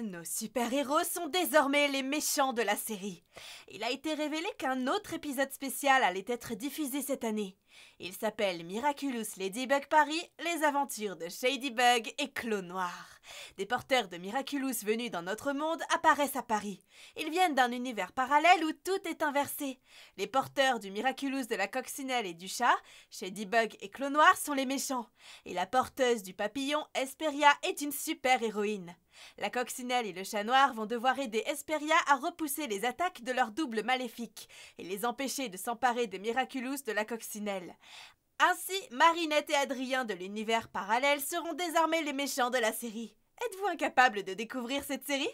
Nos super-héros sont désormais les méchants de la série. Il a été révélé qu'un autre épisode spécial allait être diffusé cette année. Il s'appelle Miraculous Ladybug Paris, les aventures de Shadybug et Clone Noir. Des porteurs de Miraculous venus dans notre monde apparaissent à Paris. Ils viennent d'un univers parallèle où tout est inversé. Les porteurs du Miraculous de la coccinelle et du chat, Shadybug et Clonoir, Noir sont les méchants. Et la porteuse du papillon, Esperia, est une super-héroïne. La coccinelle et le chat noir vont devoir aider Hesperia à repousser les attaques de leur double maléfique et les empêcher de s'emparer des Miraculous de la coccinelle. Ainsi, Marinette et Adrien de l'univers parallèle seront désormais les méchants de la série. Êtes-vous incapable de découvrir cette série